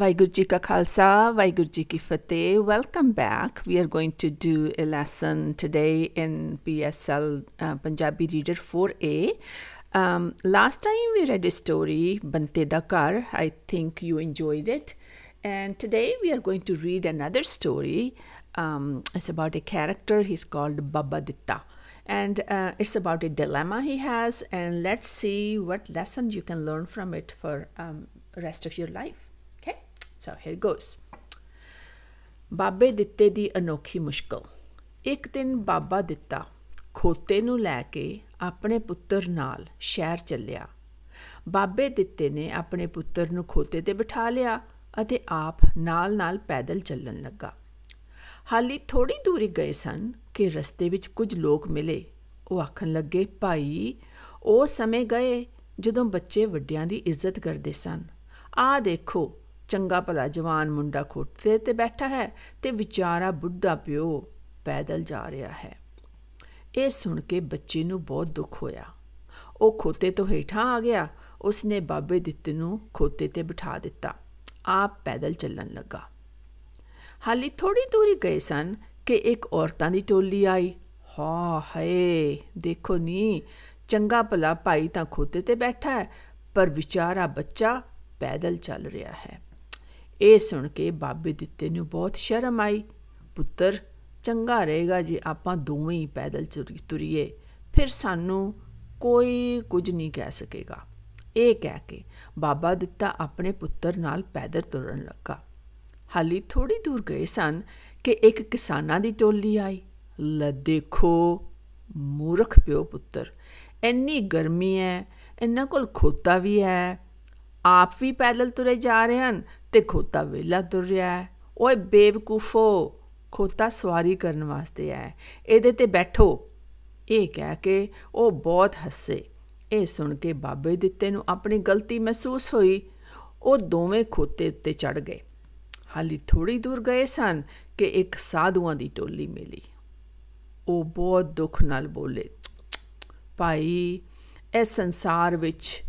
Vaigurjika Ka Khalsa, Vaiguru Ki Fateh. Welcome back. We are going to do a lesson today in PSL uh, Punjabi Reader 4A. Um, last time we read a story, Bante Dakar. I think you enjoyed it. And today we are going to read another story. Um, it's about a character. He's called Baba Ditta. And uh, it's about a dilemma he has. And let's see what lesson you can learn from it for um, rest of your life. So here goes. ਬਾਬੇ ਦਿੱਤੇ ਦੀ ਅਨੋਖੀ ਮੁਸ਼ਕਲ ਇੱਕ ਦਿਨ ਬਾਬਾ ਦਿੱਤਾ ਖੋਤੇ ਨੂੰ ਲੈ ਕੇ ਆਪਣੇ ਪੁੱਤਰ ਨਾਲ ਸ਼ਹਿਰ ਚੱਲਿਆ ਬਾਬੇ ਦਿੱਤੇ ਨੇ ਆਪਣੇ ਪੁੱਤਰ ਨੂੰ ਖੋਤੇ ਤੇ ਬਿਠਾ ਲਿਆ ਅਤੇ ਆਪ ਨਾਲ-ਨਾਲ ਪੈਦਲ ਚੱਲਣ ਲੱਗਾ ਹਾਲੀ ਥੋੜੀ ਦੂਰੀ ਗਏ ਸਨ ਕਿ ਰਸਤੇ ਵਿੱਚ ਕੁਝ ਲੋਕ ਮਿਲੇ ਉਹ ਆਖਣ ਲੱਗੇ ਭਾਈ ਉਹ ਸਮੇਂ ਗਏ ਜਦੋਂ ਬੱਚੇ ਵੱਡਿਆਂ ਦੀ ਇੱਜ਼ਤ ਕਰਦੇ ਸਨ ਆ ਦੇਖੋ ਚੰਗਾ ਭਲਾ ਜਵਾਨ ਮੁੰਡਾ ਖੋਟੇ ਤੇ ਬੈਠਾ ਹੈ ਤੇ ਵਿਚਾਰਾ ਬੁੱਢਾ ਪਿਓ ਪੈਦਲ ਜਾ ਰਿਹਾ ਹੈ ਇਹ ਸੁਣ ਕੇ ਬੱਚੇ ਨੂੰ ਬਹੁਤ ਦੁੱਖ ਹੋਇਆ ਉਹ ਖੋਤੇ ਤੋਂ ਹੇਠਾਂ ਆ ਗਿਆ ਉਸਨੇ ਬਾਬੇ ਦਿੱਤ ਨੂੰ ਖੋਤੇ ਤੇ ਬਿਠਾ ਦਿੱਤਾ ਆਪ ਪੈਦਲ ਚੱਲਣ ਲੱਗਾ ਹਾਲੀ ਥੋੜੀ ਦੂਰੀ ਗਏ ਸਨ ਕਿ ਇੱਕ ਔਰਤਾਂ ਦੀ ਟੋਲੀ ਆਈ ਹਾ ਹਏ ਦੇਖੋ ਨੀ ਚੰਗਾ ਭਲਾ ਭਾਈ ਤਾਂ ਖੋਤੇ ਤੇ ਬੈਠਾ ਹੈ ਪਰ ਵਿਚਾਰਾ ਬੱਚਾ ਪੈਦਲ ਚੱਲ ਰਿਹਾ ਹੈ ਇਹ ਸੁਣ ਕੇ ਬਾਬੇ ਦਿੱਤੇ ਨੂੰ ਬਹੁਤ ਸ਼ਰਮ ਆਈ ਪੁੱਤਰ ਚੰਗਾ ਰਹੇਗਾ ਜੇ ਆਪਾਂ ਦੋਵੇਂ ਹੀ ਪੈਦਲ ਤੁਰੀਏ ਫਿਰ ਸਾਨੂੰ ਕੋਈ ਕੁਝ ਨਹੀਂ ਕਹਿ ਸਕੇਗਾ ਇਹ ਕਹਿ ਕੇ ਬਾਬਾ ਦਿੱਤਾ ਆਪਣੇ ਪੁੱਤਰ ਨਾਲ ਪੈਦਲ ਤੁਰਨ ਲੱਗਾ ਹਾਲੀ ਥੋੜੀ ਦੂਰ ਗਏ ਸਨ ਕਿ ਇੱਕ ਕਿਸਾਨਾਂ ਦੀ ਟੋਲੀ ਆਈ ਲੈ ਦੇਖੋ ਮੂਰਖ ਪਿਓ ਪੁੱਤਰ ਇੰਨੀ ਗਰਮੀ ਹੈ ਇਹਨਾਂ ਕੋਲ ਖੋਤਾ ਵੀ ਹੈ ਆਪ ਵੀ ਪੈਦਲ ਤੁਰੇ ਜਾ ਰਹੇ ਹਨ ਤੇ ਖੋਤਾ ਵੇਲਾ ਤੁਰ ਰਿਹਾ ਹੈ ਓਏ ਬੇਵਕੂਫੋ ਖੋਤਾ ਸਵਾਰੀ ਕਰਨ ਵਾਸਤੇ ਆਇਆ ਇਹਦੇ ਤੇ ਬੈਠੋ ਇਹ ਕਹਿ ਕੇ ਉਹ ਬਹੁਤ ਹੱਸੇ ਇਹ ਸੁਣ ਕੇ ਬਾਬੇ ਦਿੱਤੇ ਨੂੰ ਆਪਣੀ ਗਲਤੀ ਮਹਿਸੂਸ ਹੋਈ ਉਹ ਦੋਵੇਂ ਖੋਤੇ ਉੱਤੇ ਚੜ ਗਏ ਹਾਲੀ ਥੋੜੀ ਦੂਰ ਗਏ ਸਨ ਕਿ ਇੱਕ ਸਾਧੂਆਂ ਦੀ ਟੋਲੀ ਮਿਲੀ ਉਹ ਬਹੁਤ ਦੁੱਖ ਨਾਲ ਬੋਲੇ ਭਾਈ ਇਸ ਸੰਸਾਰ ਵਿੱਚ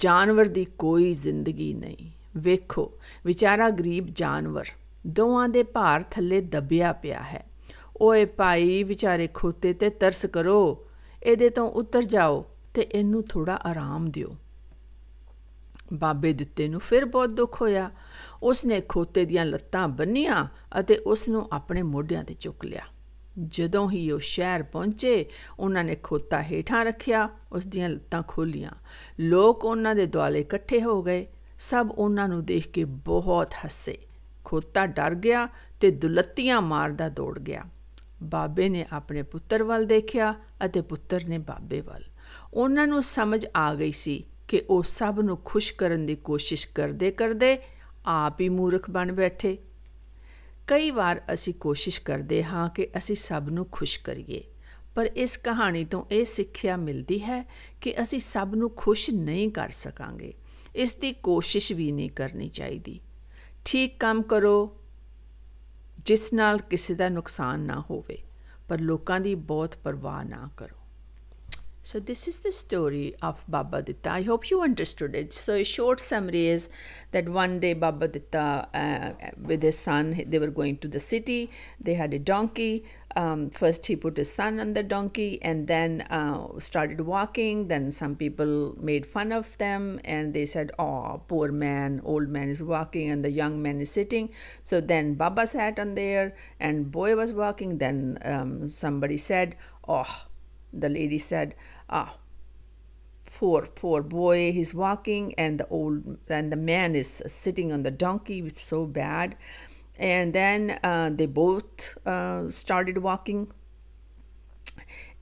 ਜਾਨਵਰ ਦੀ ਕੋਈ ਜ਼ਿੰਦਗੀ ਨਹੀਂ ਵੇਖੋ ਵਿਚਾਰਾ ਗਰੀਬ ਜਾਨਵਰ ਦੋਵਾਂ ਦੇ ਭਾਰ ਥੱਲੇ ਦਬਿਆ ਪਿਆ ਹੈ ਓਏ ਭਾਈ ਵਿਚਾਰੇ ਖੋਤੇ ਤੇ ਤਰਸ ਕਰੋ ਇਹਦੇ ਤੋਂ ਉਤਰ ਜਾਓ ਤੇ ਇਹਨੂੰ ਥੋੜਾ ਆਰਾਮ ਦਿਓ ਬਾਬੇ ਦਿੱਤੇ ਨੂੰ ਫਿਰ ਬਹੁਤ ਦੁੱਖ ਹੋਇਆ ਉਸਨੇ ਖੋਤੇ ਦੀਆਂ ਲੱਤਾਂ ਬੰਨੀਆਂ ਅਤੇ ਉਸ ਨੂੰ ਆਪਣੇ ਮੋਢਿਆਂ ਤੇ ਚੁੱਕ ਲਿਆ ਜਦੋਂ ਹੀ ਉਹ ਸ਼ਹਿਰ ਪਹੁੰਚੇ ਉਹਨਾਂ ਨੇ ਖੋਤਾ ਹੀਠਾਂ ਰੱਖਿਆ ਉਸ ਦੀਆਂ ਲੱਤਾਂ ਖੋਲੀਆਂ ਲੋਕ ਉਹਨਾਂ ਦੇ ਦੁਆਲੇ ਇਕੱਠੇ ਹੋ ਗਏ ਸਭ ਉਹਨਾਂ ਨੂੰ ਦੇਖ ਕੇ ਬਹੁਤ ਹੱਸੇ ਖੋਤਾ ਡਰ ਗਿਆ ਤੇ ਦੁਲੱਤੀਆਂ ਮਾਰਦਾ ਦੌੜ ਗਿਆ ਬਾਬੇ ਨੇ ਆਪਣੇ ਪੁੱਤਰ ਵੱਲ ਦੇਖਿਆ ਅਤੇ ਪੁੱਤਰ ਨੇ ਬਾਬੇ ਵੱਲ ਉਹਨਾਂ ਨੂੰ ਸਮਝ ਆ ਗਈ ਸੀ ਕਿ ਉਹ ਸਭ ਨੂੰ ਖੁਸ਼ ਕਰਨ ਦੀ ਕੋਸ਼ਿਸ਼ ਕਰਦੇ ਕਰਦੇ ਆਪ ਹੀ ਮੂਰਖ ਬਣ ਬੈਠੇ ਕਈ ਵਾਰ ਅਸੀਂ ਕੋਸ਼ਿਸ਼ ਕਰਦੇ ਹਾਂ ਕਿ ਅਸੀਂ ਸਭ ਨੂੰ ਖੁਸ਼ ਕਰੀਏ ਪਰ ਇਸ ਕਹਾਣੀ ਤੋਂ ਇਹ ਸਿੱਖਿਆ ਮਿਲਦੀ ਹੈ ਕਿ ਅਸੀਂ ਸਭ ਨੂੰ ਖੁਸ਼ ਨਹੀਂ ਕਰ ਸਕਾਂਗੇ ਇਸ ਦੀ ਕੋਸ਼ਿਸ਼ ਵੀ ਨਹੀਂ ਕਰਨੀ ਚਾਹੀਦੀ ਠੀਕ ਕੰਮ ਕਰੋ ਜਿਸ ਨਾਲ ਕਿਸੇ ਦਾ ਨੁਕਸਾਨ ਨਾ ਹੋਵੇ ਪਰ ਲੋਕਾਂ ਦੀ ਬਹੁਤ ਪਰਵਾਹ ਨਾ ਕਰੋ So this is the story of Baba Ditta. I hope you understood it. So a short summary is that one day Baba Ditta uh, with his son, they were going to the city. They had a donkey. Um, first he put his son on the donkey and then uh, started walking. Then some people made fun of them and they said, oh, poor man, old man is walking and the young man is sitting. So then Baba sat on there and boy was walking. Then um, somebody said, oh, the lady said, Ah, poor, poor boy, he's walking and the old and the man is sitting on the donkey, it's so bad. And then uh, they both uh, started walking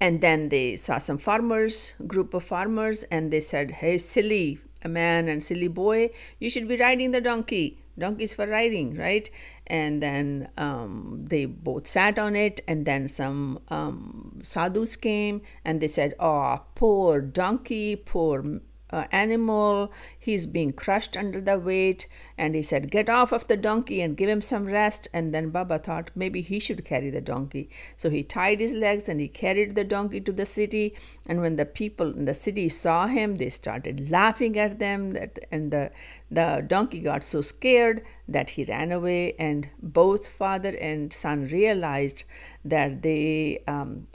and then they saw some farmers group of farmers and they said hey silly man and silly boy you should be riding the donkey donkeys for riding right and then um, they both sat on it and then some um, sadhus came and they said oh poor donkey poor uh, animal. He's being crushed under the weight. And he said, Get off of the donkey and give him some rest. And then Baba thought maybe he should carry the donkey. So he tied his legs and he carried the donkey to the city. And when the people in the city saw him, they started laughing at them. That, and the, the donkey got so scared that he ran away. And both father and son realized that they um,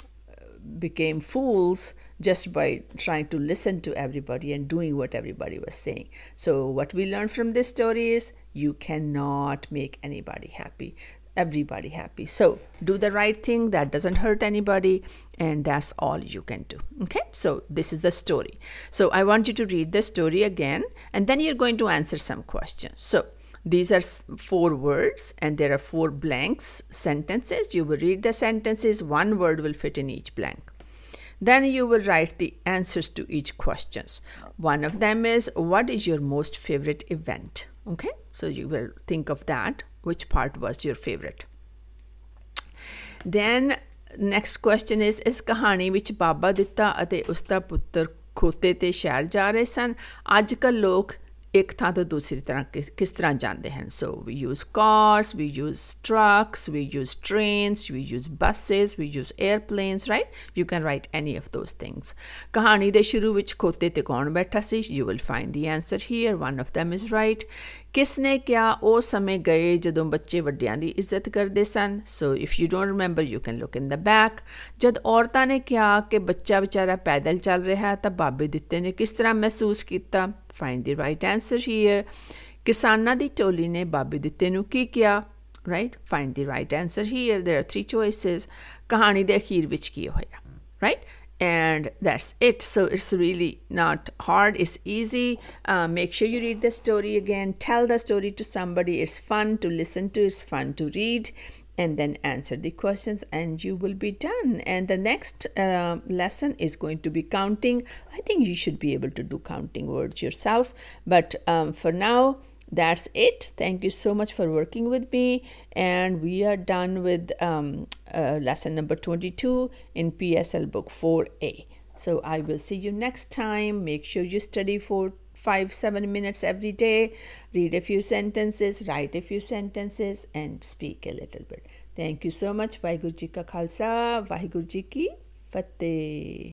became fools just by trying to listen to everybody and doing what everybody was saying. So, what we learned from this story is you cannot make anybody happy, everybody happy. So, do the right thing that doesn't hurt anybody, and that's all you can do. Okay, so this is the story. So, I want you to read the story again, and then you're going to answer some questions. So, these are four words and there are four blanks sentences. You will read the sentences. One word will fit in each blank. Then you will write the answers to each questions. One of them is what is your most favorite event? Okay, so you will think of that. Which part was your favorite? Then next question is "Is Kahani which Baba Ditta ਅਤੇ Usta ਦਾ ਪੁੱਤਰ ਖੋਤੇ ਤੇ ਸ਼ਹਿਰ ਜਾ ਰਹੇ ਸਨ ਅੱਜ ਕੱਲ ਲੋਕ ਇੱਕ ਥਾਂ ਤੋਂ ਦੂਸਰੀ ਤਰ੍ਹਾਂ ਕਿਸ ਤਰ੍ਹਾਂ ਜਾਂਦੇ ਹਨ so we use cars we use trucks we use trains we use buses we use airplanes right you can write any of those things ਕਹਾਣੀ ਦੇ ਸ਼ੁਰੂ ਵਿੱਚ ਖੋਤੇ ਤੇ ਕੌਣ ਬੈਠਾ ਸੀ you will find the answer here one of them is right ਕਿਸ ਨੇ ਕਿਹਾ ਉਹ ਸਮੇਂ ਗਏ ਜਦੋਂ ਬੱਚੇ ਵੱਡਿਆਂ ਦੀ ਇੱਜ਼ਤ ਕਰਦੇ ਸਨ so if you don't remember you can look in the back ਜਦ ਔਰਤਾਂ ਨੇ ਕਿਹਾ ਕਿ ਬੱਚਾ ਵਿਚਾਰਾ ਪੈਦਲ ਚੱਲ ਰਿਹਾ ਤਾਂ ਬਾਬੇ ਦਿੱਤੇ ਨੇ ਕਿਸ ਤਰ੍ਹਾਂ ਮਹਿਸੂਸ ਕੀਤਾ find the right answer here. Kisana di Toli ne Babu Ditte nu ki kiya? Right? Find the right answer here. There are three choices. Kahani de akhir vich kiya hoya. Right? and that's it so it's really not hard it's easy uh, make sure you read the story again tell the story to somebody it's fun to listen to it's fun to read and then answer the questions and you will be done and the next uh, lesson is going to be counting i think you should be able to do counting words yourself but um, for now that's it thank you so much for working with me and we are done with um, uh, lesson number 22 in psl book 4a so i will see you next time make sure you study for five, seven minutes every day. Read a few sentences, write a few sentences, and speak a little bit. Thank you so much. Vaheguru Ji Ka Khalsa, Vaheguru Ji Ki Fateh.